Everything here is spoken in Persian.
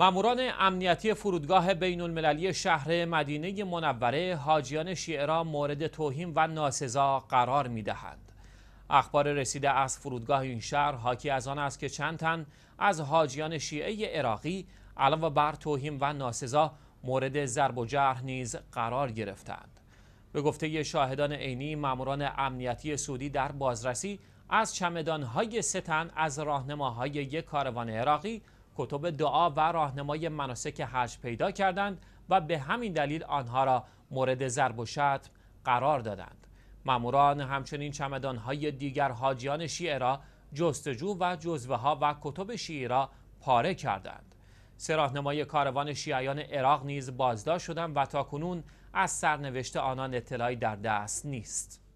ماموران امنیتی فرودگاه بین المللی شهر مدینه منوره حاجیان شیعه را مورد توهین و ناسزا قرار می دهند. اخبار رسیده از فرودگاه این شهر حاکی از آن است که چند تن از حاجیان شیعه عراقی علاوه بر توهین و ناسزا مورد ضرب و جرح نیز قرار گرفتند. به گفته شاهدان عینی ماموران امنیتی سعودی در بازرسی از چمدان های تن از راهنماهای یک کاروان عراقی کتب دعا و راهنمای مناسک حج پیدا کردند و به همین دلیل آنها را مورد ضرب و شتم قرار دادند ماموران همچنین چمدانهای دیگر حاجیان شیعه را جستجو و جزوه ها و کتب شیعه را پاره کردند سه راهنمای کاروان شیعیان عراق نیز بازداشت شدند و تاکنون از سرنوشت آنان اطلاعی در دست نیست